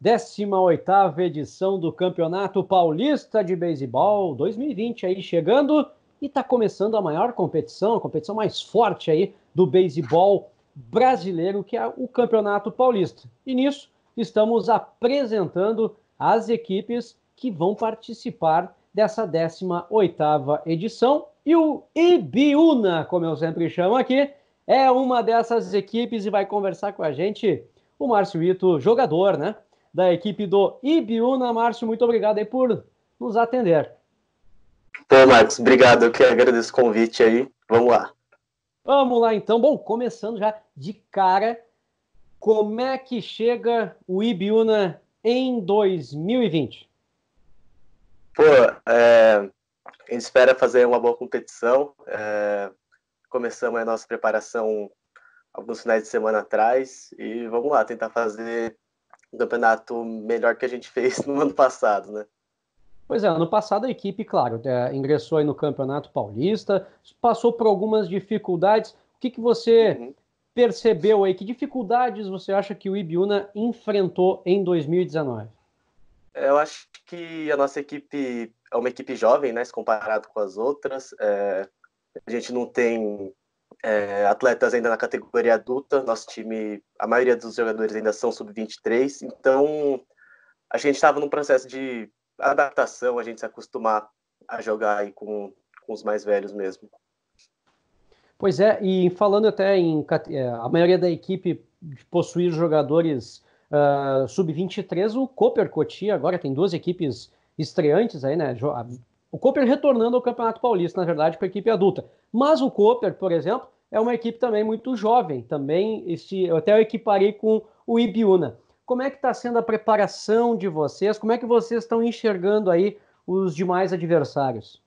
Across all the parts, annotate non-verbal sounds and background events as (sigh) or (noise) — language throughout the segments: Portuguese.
Décima oitava edição do Campeonato Paulista de Beisebol 2020 aí chegando e está começando a maior competição, a competição mais forte aí do beisebol brasileiro, que é o Campeonato Paulista. E nisso estamos apresentando as equipes que vão participar dessa 18 oitava edição. E o Ibiúna, como eu sempre chamo aqui, é uma dessas equipes e vai conversar com a gente o Márcio Ito, jogador, né? Da equipe do Ibiúna. Márcio, muito obrigado aí por nos atender. Pô, então, Marcos, obrigado. Eu que agradeço o convite aí. Vamos lá. Vamos lá, então. Bom, começando já de cara, como é que chega o Ibiúna em 2020? Pô, é, gente espera fazer uma boa competição. É, começamos a nossa preparação alguns finais de semana atrás e vamos lá tentar fazer um campeonato melhor que a gente (laughs) fez no ano passado, né? Pois é, ano passado a equipe, claro, é, ingressou aí no Campeonato Paulista, passou por algumas dificuldades. O que, que você uhum. percebeu aí? Que dificuldades você acha que o Ibiúna enfrentou em 2019? Eu acho que a nossa equipe é uma equipe jovem, né, se comparado com as outras. É, a gente não tem é, atletas ainda na categoria adulta, nosso time, a maioria dos jogadores ainda são sub-23, então a gente estava num processo de adaptação, a gente se acostumar a jogar aí com, com os mais velhos mesmo. Pois é, e falando até em é, a maioria da equipe possuir jogadores uh, ah, sub-23, o Cooper Coti agora tem duas equipes estreantes aí, né? O Cooper retornando ao Campeonato Paulista, na verdade, para a equipe adulta. Mas o Cooper, por exemplo, é uma equipe também muito jovem, também este, eu até equiparei com o Ibiúna. Como é que está sendo a preparação de vocês? Como é que vocês estão enxergando aí os demais adversários?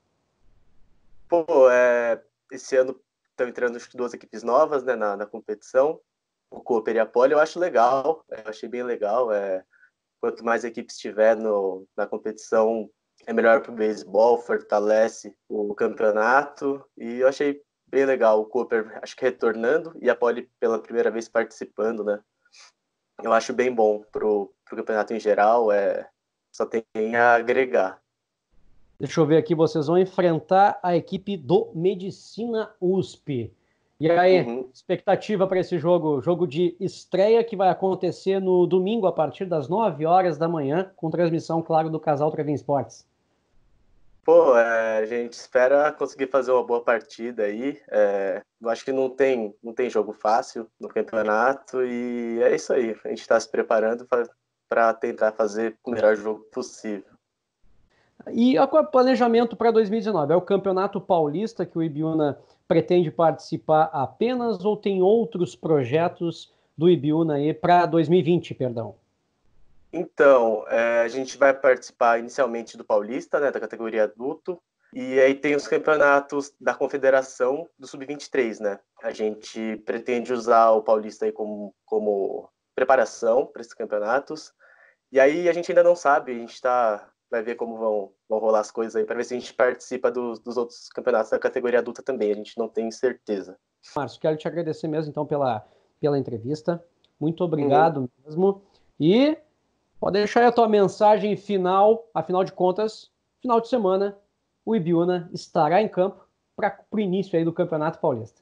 Pô, é, esse ano estão entrando duas equipes novas né, na, na competição, o Cooper e a Poli, eu acho legal, é, eu achei bem legal, é, quanto mais equipes tiver no, na competição, é melhor para o beisebol, fortalece o campeonato. E eu achei bem legal o Cooper, acho que retornando, e a Poli pela primeira vez participando, né? Eu acho bem bom para pro campeonato em geral, é, só tem a agregar. Deixa eu ver aqui, vocês vão enfrentar a equipe do Medicina USP. E aí, uhum. expectativa para esse jogo? Jogo de estreia que vai acontecer no domingo a partir das 9 horas da manhã, com transmissão, claro, do casal Trevin Sports. Pô, é, a gente espera conseguir fazer uma boa partida aí. É, eu acho que não tem, não tem jogo fácil no campeonato e é isso aí. A gente está se preparando para tentar fazer o melhor jogo possível. E o planejamento para 2019? É o Campeonato Paulista que o Ibiúna pretende participar apenas ou tem outros projetos do aí para 2020, perdão? Então, é, a gente vai participar inicialmente do Paulista, né, da categoria adulto, e aí tem os campeonatos da Confederação do Sub-23, né? A gente pretende usar o Paulista aí como, como preparação para esses campeonatos. E aí a gente ainda não sabe, a gente está vai ver como vão, vão rolar as coisas aí, para ver se a gente participa dos, dos outros campeonatos da categoria adulta também, a gente não tem certeza. Márcio, quero te agradecer mesmo, então, pela, pela entrevista. Muito obrigado uhum. mesmo. E pode deixar aí a tua mensagem final, afinal de contas, final de semana, o Ibiúna estará em campo para o início aí do Campeonato Paulista.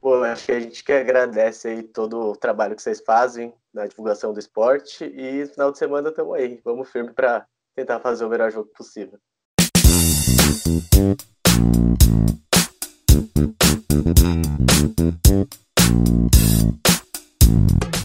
Pô, acho que a gente que agradece aí todo o trabalho que vocês fazem na divulgação do esporte e final de semana estamos aí, vamos firme para tentar fazer o melhor jogo possível.